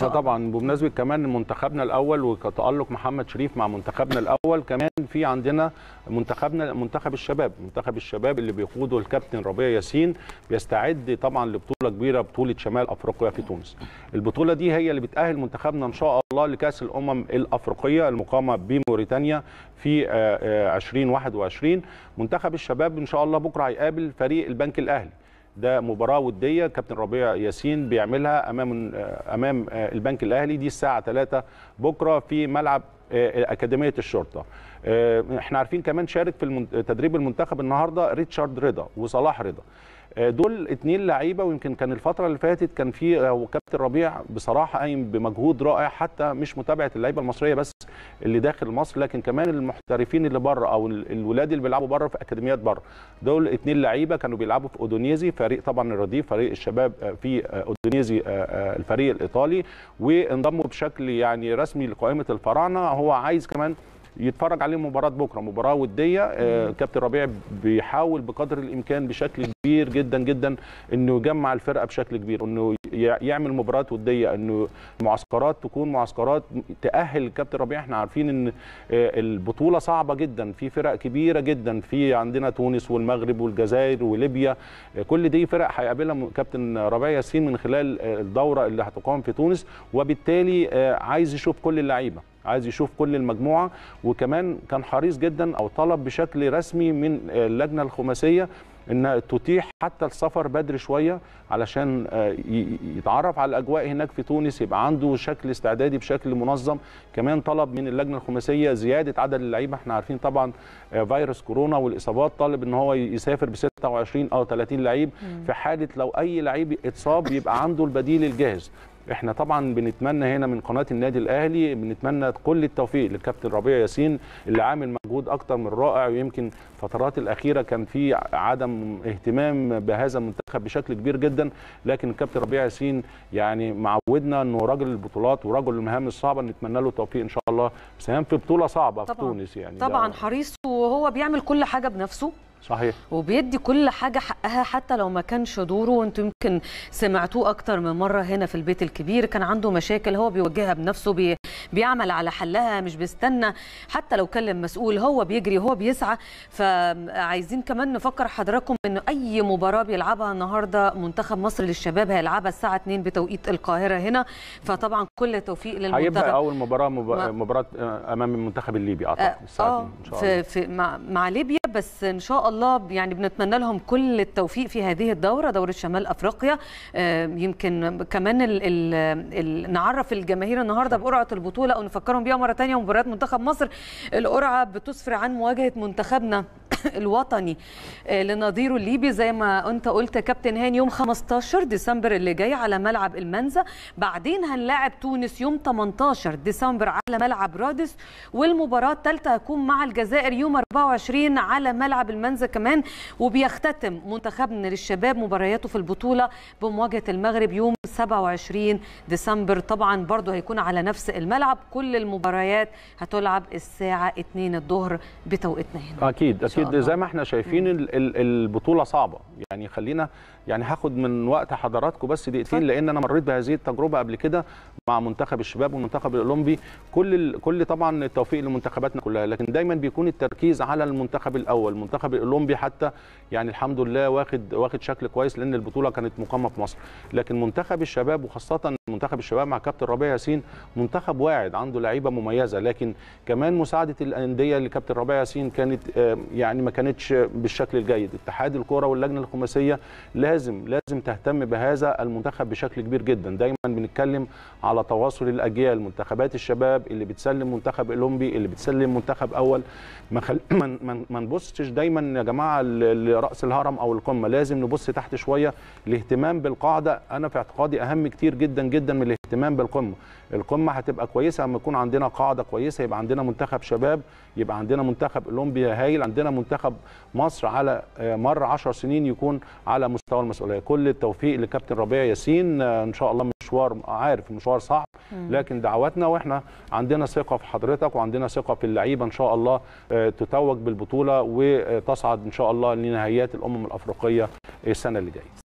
شاء الله طبعا بمناسبه كمان منتخبنا الاول وتالق محمد شريف مع منتخبنا الاول كمان في عندنا منتخبنا منتخب الشباب منتخب الشباب اللي بيقوده الكابتن ربيع ياسين بيستعد طبعا لبطوله كبيره بطوله شمال افريقيا في تونس البطوله دي هي اللي بتاهل منتخبنا ان شاء الله لكاس الامم الافريقيه المقامه بموريتانيا في 2021 آه، آه، منتخب الشباب ان شاء الله بكره هيقابل فريق البنك الاهلي ده مباراه وديه كابتن ربيع ياسين بيعملها امام امام البنك الاهلي دي الساعه 3 بكره في ملعب آه، اكاديميه الشرطه آه، احنا عارفين كمان شارك في تدريب المنتخب النهارده ريتشارد رضا وصلاح رضا آه، دول اتنين لعيبه ويمكن كان الفتره اللي فاتت كان في آه، وكابتن ربيع بصراحه قايم بمجهود رائع حتى مش متابعه اللعيبه المصريه بس اللي داخل مصر لكن كمان المحترفين اللي بره او الولاد اللي بيلعبوا بره في اكاديميات بره دول اتنين لعيبه كانوا بيلعبوا في اودونيزي فريق طبعا الرديف فريق الشباب آه، في اودونيزي الفريق الايطالي وانضموا بشكل يعني رسمي لقائمه الفراعنه هو عايز كمان يتفرج عليه مباراه بكره مباراه وديه آه، كابتن ربيع بيحاول بقدر الامكان بشكل كبير جدا جدا انه يجمع الفرقه بشكل كبير انه يعمل مباريات وديه انه المعسكرات تكون معسكرات تاهل كابتن ربيع احنا عارفين ان آه، البطوله صعبه جدا في فرق كبيره جدا في عندنا تونس والمغرب والجزائر وليبيا آه، كل دي فرق هيقابلها كابتن ربيع ياسين من خلال الدوره اللي هتقام في تونس وبالتالي عايز يشوف كل اللعيبه عايز يشوف كل المجموعه وكمان كان حريص جدا او طلب بشكل رسمي من اللجنه الخماسيه ان تتيح حتى السفر بدري شويه علشان آه، يتعرف على الاجواء هناك في تونس يبقى عنده شكل استعدادي بشكل منظم كمان طلب من اللجنه الخماسيه زياده عدد اللعيبه احنا عارفين طبعا آه، فيروس كورونا والاصابات طالب ان هو يسافر ب 26 او 30 لعيب في حاله لو اي لعيب اتصاب يبقى عنده البديل الجاهز احنا طبعا بنتمنى هنا من قناه النادي الاهلي بنتمنى كل التوفيق للكابتن ربيع ياسين اللي عامل مجهود اكتر من رائع ويمكن الفترات الاخيره كان في عدم اهتمام بهذا المنتخب بشكل كبير جدا لكن الكابتن ربيع ياسين يعني معودنا انه راجل البطولات ورجل المهام الصعبه نتمنى له التوفيق ان شاء الله سهام في بطوله صعبه طبعًا في تونس يعني طبعا حريص وهو بيعمل كل حاجه بنفسه صحيح وبيدي كل حاجة حقها حتى لو ما كانش دوره وانتم يمكن سمعتوه أكتر من مرة هنا في البيت الكبير كان عنده مشاكل هو بيوجهها بنفسه بي بيعمل على حلها مش بيستنى حتى لو كلم مسؤول هو بيجري هو بيسعى فعايزين كمان نفكر حضراتكم ان اي مباراه بيلعبها النهارده منتخب مصر للشباب هيلعبها الساعه 2 بتوقيت القاهره هنا فطبعا كل توفيق للمنتخب هيبقى اول مباراه مباراه آه، امام المنتخب الليبي اعتقد آه، الساعه آه 2 ان شاء الله في... في... مع... مع ليبيا بس ان شاء الله يعني بنتمنى لهم كل التوفيق في هذه الدوره دوره شمال افريقيا يمكن كمان ال ال نعرف الجماهير النهارده بقرعه البطوله او نفكرهم بيها مره ثانيه مباريات منتخب مصر القرعه بتسفر عن مواجهه منتخبنا الوطني آه، لنظيره الليبي زي ما انت قلت كابتن هاني يوم 15 ديسمبر اللي جاي على ملعب المنزة بعدين هنلاعب تونس يوم 18 ديسمبر على ملعب رادس والمباراه الثالثه هتكون مع الجزائر يوم 24 على ملعب المنزة كمان وبيختتم منتخبنا للشباب مبارياته في البطوله بمواجهه المغرب يوم 27 ديسمبر طبعا برضه هيكون على نفس الملعب كل المباريات هتلعب الساعه 2 الظهر بتوقيتنا هنا اكيد اكيد بجد زي ما احنا شايفين البطوله صعبه يعني خلينا يعني هاخد من وقت حضراتكم بس دقيقتين لان انا مريت بهذه التجربه قبل كده مع منتخب الشباب والمنتخب الاولمبي كل ال... كل طبعا التوفيق لمنتخباتنا كلها لكن دايما بيكون التركيز على المنتخب الاول المنتخب الاولمبي حتى يعني الحمد لله واخد واخد شكل كويس لان البطوله كانت مقامه في مصر لكن منتخب الشباب وخاصه منتخب الشباب مع كابتن ربيع ياسين منتخب واعد عنده لعيبه مميزه لكن كمان مساعده الانديه لكابتن ربيع ياسين كانت آه، يعني ما كانتش بالشكل الجيد اتحاد الكوره واللجنه الخماسيه لازم لازم تهتم بهذا المنتخب بشكل كبير جدا دايما بنتكلم على تواصل الاجيال منتخبات الشباب اللي بتسلم منتخب اولمبي اللي بتسلم منتخب اول ما خل... ما نبصش دايما يا جماعه لراس الهرم او القمه لازم نبص تحت شويه الاهتمام بالقاعده انا في اعتقادي اهم كتير جدا جدا جدا من الاهتمام بالقمه القمه هتبقى كويسه لما يكون عندنا قاعده كويسه يبقى عندنا منتخب شباب يبقى عندنا منتخب اولمبيا هايل عندنا منتخب مصر على آه، مر 10 سنين يكون على مستوى المسؤوليه كل التوفيق لكابتن ربيع ياسين آه، ان شاء الله مشوار عارف مشوار صعب لكن دعواتنا واحنا عندنا ثقه في حضرتك وعندنا ثقه في اللعيبه ان شاء الله آه، تتوج بالبطوله وتصعد ان شاء الله لنهائيات الامم الافريقيه السنه اللي جايه